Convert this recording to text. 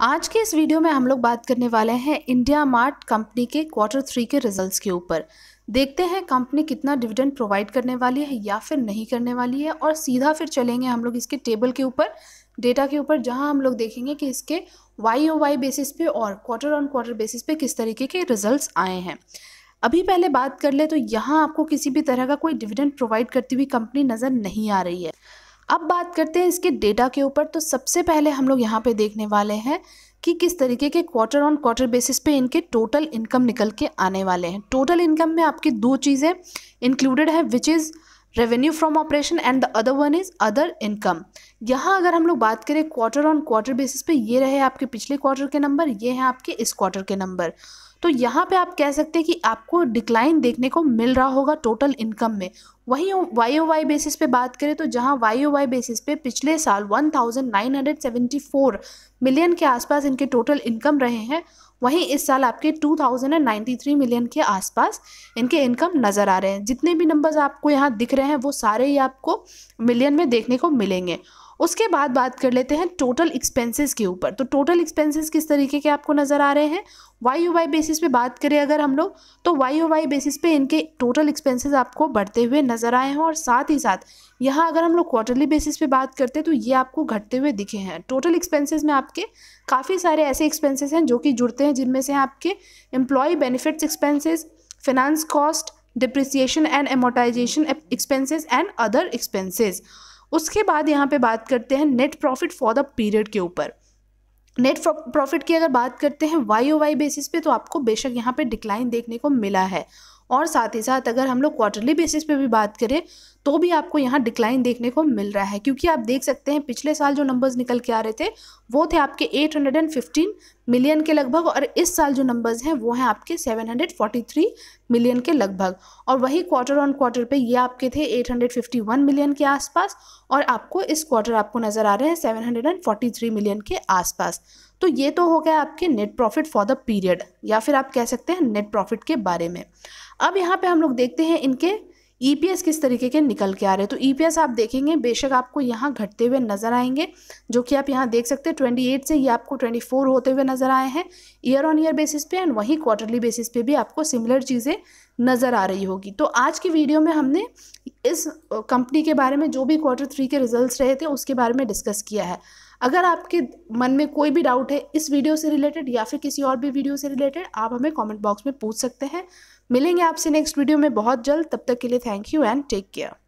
आज के इस वीडियो में हम लोग बात करने वाले हैं इंडिया मार्ट कंपनी के क्वार्टर थ्री के रिजल्ट्स के ऊपर देखते हैं कंपनी कितना डिविडेंड प्रोवाइड करने वाली है या फिर नहीं करने वाली है और सीधा फिर चलेंगे हम लोग इसके टेबल के ऊपर डेटा के ऊपर जहां हम लोग देखेंगे कि इसके वाई ओ वाई बेसिस पे और क्वार्टर ऑन क्वार्टर बेसिस पे किस तरीके के रिजल्ट्स आए हैं अभी पहले बात कर ले तो यहाँ आपको किसी भी तरह का कोई डिविडेंड प्रोवाइड करती हुई कंपनी नज़र नहीं आ रही है अब बात करते हैं इसके डेटा के ऊपर तो सबसे पहले हम लोग यहाँ पे देखने वाले हैं कि किस तरीके के क्वार्टर ऑन क्वार्टर बेसिस पे इनके टोटल इनकम निकल के आने वाले हैं टोटल इनकम में आपकी दो चीज़ें इंक्लूडेड है which is revenue from operation and the other one is other income यहाँ अगर हम लोग बात करें क्वार्टर ऑन क्वार्टर बेसिस पे ये रहे आपके पिछले क्वार्टर के नंबर ये हैं आपके इस क्वार्टर के नंबर तो यहाँ पे आप कह सकते हैं कि आपको डिक्लाइन देखने को मिल रहा होगा टोटल इनकम में वहीं वाई ओ वाई बेसिस पे बात करें तो जहां वाई ओ वाई बेसिस पे पिछले साल 1974 मिलियन के आसपास इनके टोटल इनकम रहे हैं वहीं इस साल आपके 2093 मिलियन के आसपास इनके इनकम नज़र आ रहे हैं जितने भी नंबर्स आपको यहाँ दिख रहे हैं वो सारे ही आपको मिलियन में देखने को मिलेंगे उसके बाद बात कर लेते हैं टोटल एक्सपेंसेस के ऊपर तो टोटल एक्सपेंसेस किस तरीके के आपको नज़र आ रहे हैं वाई यू वाई बेसिस पे बात करें अगर हम लोग तो वाई यू वाई बेसिस पे इनके टोटल एक्सपेंसेस आपको बढ़ते हुए नज़र आए हैं और साथ ही साथ यहाँ अगर हम लोग क्वार्टरली बेसिस पे बात करते हैं तो ये आपको घटते हुए दिखे हैं टोटल एक्सपेंसेस में आपके काफ़ी सारे ऐसे एक्सपेंसेस हैं जो कि जुड़ते हैं जिनमें से आपके employ benefits expenses finance cost depreciation and amortisation expenses and other expenses उसके बाद यहाँ पे बात करते हैं net profit for the period के ऊपर नेट प्रॉफिट की अगर बात करते हैं वाई ओ वाई बेसिस पे तो आपको बेशक यहाँ पे डिक्लाइन देखने को मिला है और साथ ही साथ अगर हम लोग क्वार्टरली बेसिस पे भी बात करें तो भी आपको यहाँ डिक्लाइन देखने को मिल रहा है क्योंकि आप देख सकते हैं पिछले साल जो नंबर्स निकल के आ रहे थे वो थे आपके 815 मिलियन के लगभग और इस साल जो नंबर्स हैं वो हैं आपके 743 मिलियन के लगभग और वही क्वार्टर ऑन क्वार्टर पे ये आपके थे 851 मिलियन के आसपास और आपको इस क्वार्टर आपको नज़र आ रहे हैं सेवन मिलियन के आसपास तो ये तो हो गया आपके net profit for the period या फिर आप कह सकते हैं नेट प्रॉफिट के बारे में अब यहाँ पे हम लोग देखते हैं इनके ई e किस तरीके के निकल के आ रहे हैं तो ई e आप देखेंगे बेशक आपको यहाँ घटते हुए नज़र आएंगे जो कि आप यहाँ देख सकते हैं 28 से ये आपको 24 होते हुए नज़र आए हैं ईयर ऑन ईयर बेसिस पे एंड वहीं क्वार्टरली बेसिस पे भी आपको सिमिलर चीज़ें नज़र आ रही होगी तो आज की वीडियो में हमने इस कंपनी के बारे में जो भी क्वार्टर थ्री के रिजल्ट रहे थे उसके बारे में डिस्कस किया है अगर आपके मन में कोई भी डाउट है इस वीडियो से रिलेटेड या फिर किसी और भी वीडियो से रिलेटेड आप हमें कॉमेंट बॉक्स में पूछ सकते हैं मिलेंगे आपसे नेक्स्ट वीडियो में बहुत जल्द तब तक के लिए thank you and take care